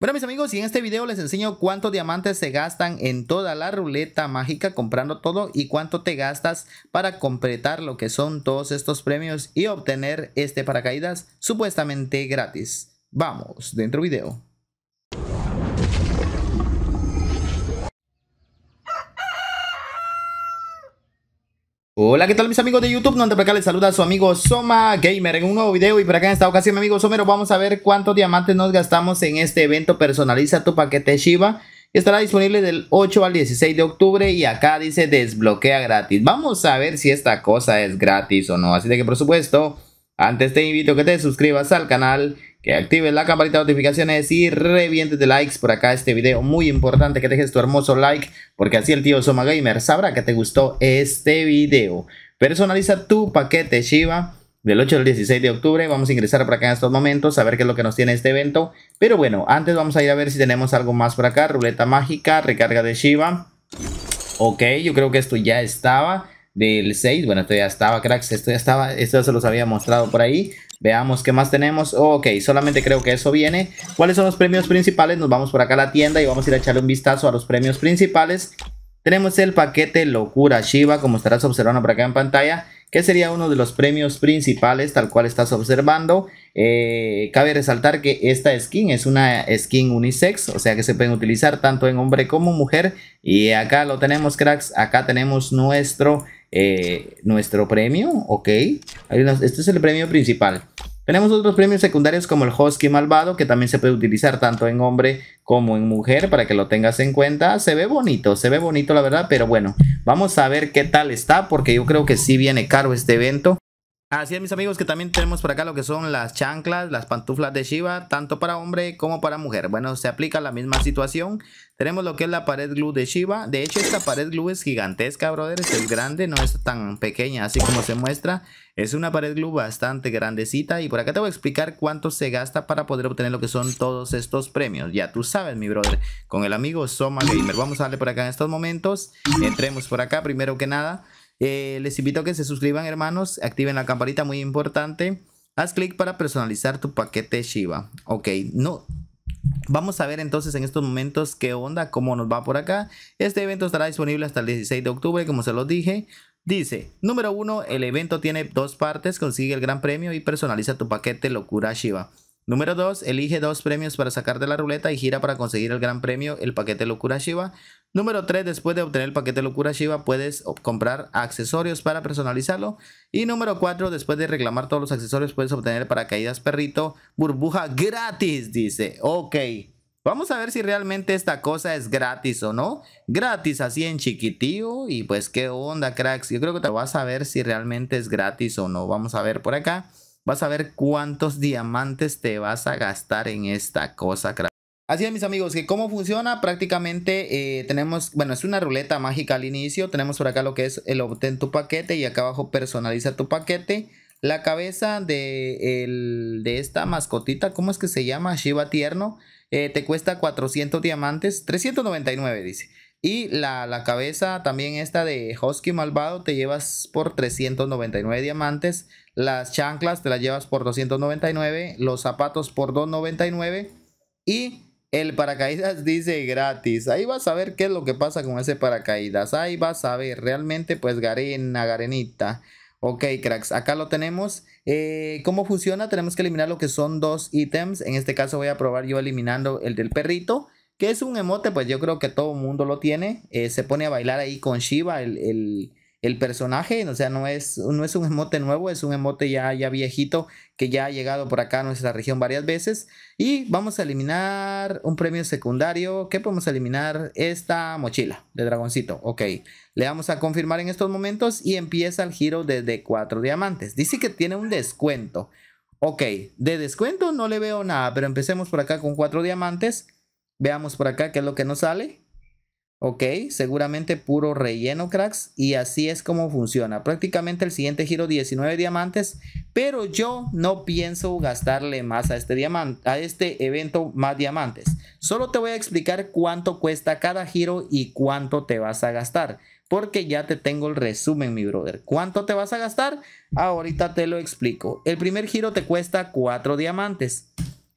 Bueno mis amigos y en este video les enseño cuántos diamantes se gastan en toda la ruleta mágica comprando todo y cuánto te gastas para completar lo que son todos estos premios y obtener este paracaídas supuestamente gratis. Vamos, dentro video. Hola, ¿qué tal mis amigos de YouTube? No te acá les saluda a su amigo Soma Gamer en un nuevo video y por acá en esta ocasión mi amigo Somero vamos a ver cuántos diamantes nos gastamos en este evento Personaliza tu paquete Shiva estará disponible del 8 al 16 de octubre y acá dice desbloquea gratis. Vamos a ver si esta cosa es gratis o no, así de que por supuesto antes te invito a que te suscribas al canal que actives la campanita de notificaciones y revientes de likes por acá este video. Muy importante que dejes tu hermoso like porque así el tío Soma Gamer sabrá que te gustó este video. Personaliza tu paquete Shiva del 8 al 16 de octubre. Vamos a ingresar por acá en estos momentos a ver qué es lo que nos tiene este evento. Pero bueno, antes vamos a ir a ver si tenemos algo más por acá. Ruleta mágica, recarga de Shiva. Ok, yo creo que esto ya estaba del 6. Bueno, esto ya estaba, cracks. Esto ya estaba. Esto ya se los había mostrado por ahí. Veamos qué más tenemos. ok, solamente creo que eso viene. ¿Cuáles son los premios principales? Nos vamos por acá a la tienda y vamos a ir a echarle un vistazo a los premios principales. Tenemos el paquete Locura Shiva, como estarás observando por acá en pantalla, que sería uno de los premios principales, tal cual estás observando. Eh, cabe resaltar que esta skin es una skin unisex, o sea que se pueden utilizar tanto en hombre como mujer. Y acá lo tenemos, cracks. Acá tenemos nuestro eh, nuestro premio, ok. Este es el premio principal. Tenemos otros premios secundarios como el Husky Malvado, que también se puede utilizar tanto en hombre como en mujer, para que lo tengas en cuenta. Se ve bonito, se ve bonito la verdad, pero bueno, vamos a ver qué tal está, porque yo creo que sí viene caro este evento. Así es, mis amigos, que también tenemos por acá lo que son las chanclas, las pantuflas de Shiva, tanto para hombre como para mujer. Bueno, se aplica la misma situación. Tenemos lo que es la pared glue de Shiva. De hecho, esta pared glue es gigantesca, brother. Es grande, no es tan pequeña así como se muestra. Es una pared glue bastante grandecita. Y por acá te voy a explicar cuánto se gasta para poder obtener lo que son todos estos premios. Ya tú sabes, mi brother, con el amigo Soma Gamer. Vamos a darle por acá en estos momentos. Entremos por acá primero que nada. Eh, les invito a que se suscriban, hermanos. Activen la campanita, muy importante. Haz clic para personalizar tu paquete Shiba. Ok, no. Vamos a ver entonces en estos momentos qué onda, cómo nos va por acá. Este evento estará disponible hasta el 16 de octubre, como se los dije. Dice, número uno, el evento tiene dos partes, consigue el gran premio y personaliza tu paquete Locura Shiba. Número 2, elige dos premios para sacar de la ruleta y gira para conseguir el gran premio, el paquete Locura Shiva. Número 3, después de obtener el paquete Locura Shiva, puedes comprar accesorios para personalizarlo. Y número 4, después de reclamar todos los accesorios, puedes obtener paracaídas perrito burbuja gratis, dice. Ok, vamos a ver si realmente esta cosa es gratis o no. Gratis así en chiquitío y pues qué onda, cracks. Yo creo que te vas a ver si realmente es gratis o no. Vamos a ver por acá. Vas a ver cuántos diamantes te vas a gastar en esta cosa, cracks. Así es, mis amigos, que cómo funciona, prácticamente eh, tenemos, bueno, es una ruleta mágica al inicio, tenemos por acá lo que es el obtén tu paquete y acá abajo personaliza tu paquete. La cabeza de, de esta mascotita, ¿cómo es que se llama? Shiba Tierno, eh, te cuesta 400 diamantes, 399 dice. Y la, la cabeza también esta de Husky Malvado te llevas por 399 diamantes. Las chanclas te las llevas por 299, los zapatos por 299 y... El paracaídas dice gratis. Ahí vas a ver qué es lo que pasa con ese paracaídas. Ahí vas a ver. Realmente, pues, Garena, Garenita. Ok, cracks. Acá lo tenemos. Eh, ¿Cómo funciona? Tenemos que eliminar lo que son dos ítems. En este caso voy a probar yo eliminando el del perrito. Que es un emote, pues yo creo que todo el mundo lo tiene. Eh, se pone a bailar ahí con Shiva, el, el el personaje, o sea, no es, no es un emote nuevo, es un emote ya, ya viejito que ya ha llegado por acá a nuestra región varias veces. Y vamos a eliminar un premio secundario que podemos eliminar esta mochila de dragoncito. Ok, le vamos a confirmar en estos momentos y empieza el giro desde cuatro diamantes. Dice que tiene un descuento. Ok, de descuento no le veo nada, pero empecemos por acá con cuatro diamantes. Veamos por acá qué es lo que nos sale. Ok, seguramente puro relleno, cracks. Y así es como funciona. Prácticamente el siguiente giro 19 diamantes. Pero yo no pienso gastarle más a este, a este evento más diamantes. Solo te voy a explicar cuánto cuesta cada giro y cuánto te vas a gastar. Porque ya te tengo el resumen, mi brother. ¿Cuánto te vas a gastar? Ahorita te lo explico. El primer giro te cuesta 4 diamantes.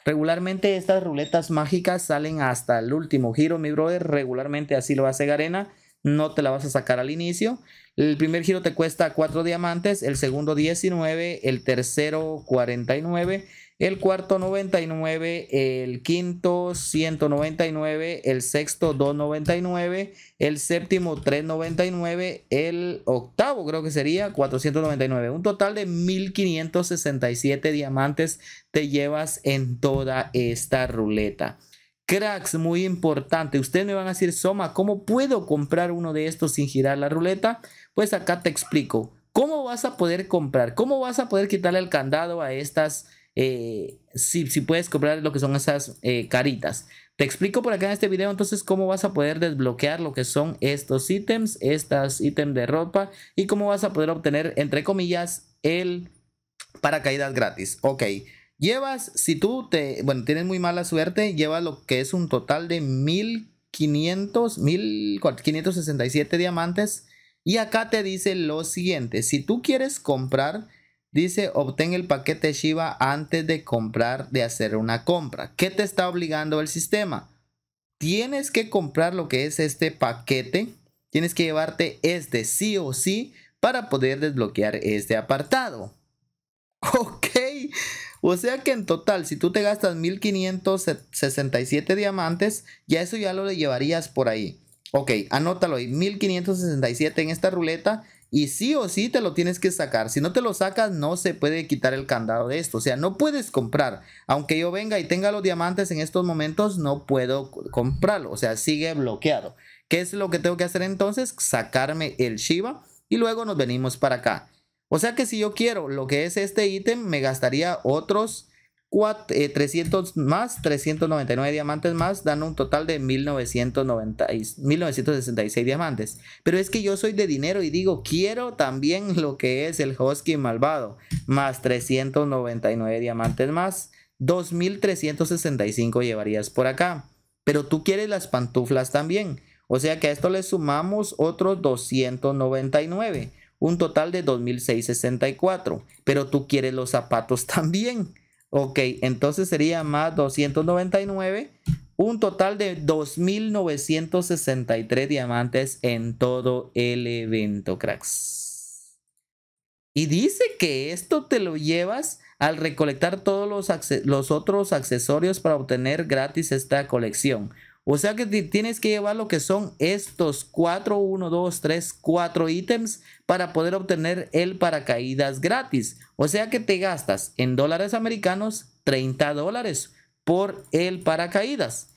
Regularmente estas ruletas mágicas salen hasta el último giro, mi brother. Regularmente así lo hace Garena. No te la vas a sacar al inicio. El primer giro te cuesta 4 diamantes, el segundo 19, el tercero 49 el cuarto 99, el quinto 199, el sexto 299, el séptimo 399, el octavo creo que sería 499. Un total de 1567 diamantes te llevas en toda esta ruleta. Cracks, muy importante. Ustedes me van a decir, Soma, ¿cómo puedo comprar uno de estos sin girar la ruleta? Pues acá te explico. ¿Cómo vas a poder comprar? ¿Cómo vas a poder quitarle el candado a estas eh, si, puedes comprar lo que son esas eh, caritas. Te explico por acá en este video entonces cómo vas a poder desbloquear lo que son estos ítems, estas ítems de ropa y cómo vas a poder obtener, entre comillas, el paracaídas gratis. Ok, llevas, si tú te, bueno, tienes muy mala suerte, Llevas lo que es un total de 1500, 1567 diamantes y acá te dice lo siguiente, si tú quieres comprar Dice, obtén el paquete Shiva antes de comprar, de hacer una compra. ¿Qué te está obligando el sistema? Tienes que comprar lo que es este paquete. Tienes que llevarte este sí o sí para poder desbloquear este apartado. Ok. O sea que en total, si tú te gastas 1567 diamantes, ya eso ya lo llevarías por ahí. Ok, anótalo ahí, 1567 en esta ruleta y sí o sí te lo tienes que sacar. Si no te lo sacas, no se puede quitar el candado de esto. O sea, no puedes comprar. Aunque yo venga y tenga los diamantes en estos momentos, no puedo comprarlo. O sea, sigue bloqueado. ¿Qué es lo que tengo que hacer entonces? Sacarme el Shiva y luego nos venimos para acá. O sea que si yo quiero lo que es este ítem, me gastaría otros 300 eh, más, 399 diamantes más, dan un total de 1990, 1966 diamantes. Pero es que yo soy de dinero y digo, quiero también lo que es el Husky malvado, más 399 diamantes más, 2365 llevarías por acá. Pero tú quieres las pantuflas también. O sea que a esto le sumamos otros 299, un total de 2664. Pero tú quieres los zapatos también. Ok, entonces sería más 299, un total de 2.963 diamantes en todo el evento, cracks. Y dice que esto te lo llevas al recolectar todos los, los otros accesorios para obtener gratis esta colección. O sea que tienes que llevar lo que son estos 4, 1, 2, 3, 4 ítems para poder obtener el paracaídas gratis. O sea que te gastas en dólares americanos 30 dólares por el paracaídas.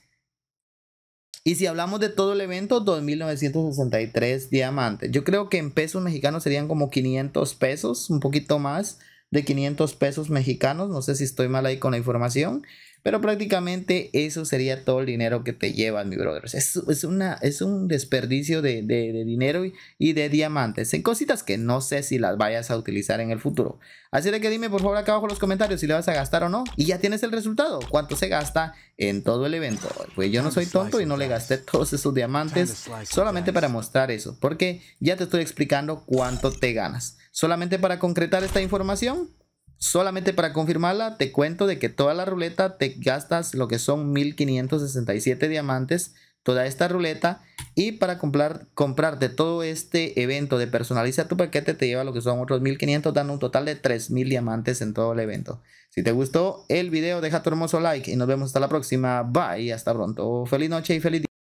Y si hablamos de todo el evento, 2.963 diamantes. Yo creo que en pesos mexicanos serían como 500 pesos, un poquito más de 500 pesos mexicanos. No sé si estoy mal ahí con la información. Pero prácticamente eso sería todo el dinero que te llevan, mi brother. Es, una, es un desperdicio de, dinero y, de diamantes en cositas que no sé si las vayas a utilizar en el futuro. Así que dime por favor acá abajo en los comentarios si le vas a gastar o no. Y ya tienes el resultado, cuánto se gasta en todo el evento. Pues yo no soy tonto y no le gasté todos esos diamantes solamente para mostrar eso. Porque ya te estoy explicando cuánto te ganas. Solamente para concretar esta información, Solamente para confirmarla, te cuento de que toda la ruleta te gastas lo que son 1567 diamantes, toda esta ruleta. Y para comprar, comprarte todo este evento de personalizar tu paquete, te lleva lo que son otros 1500, dando un total de 3000 diamantes en todo el evento. Si te gustó el video, deja tu hermoso like y nos vemos hasta la próxima. Bye, hasta pronto. Feliz noche y feliz día.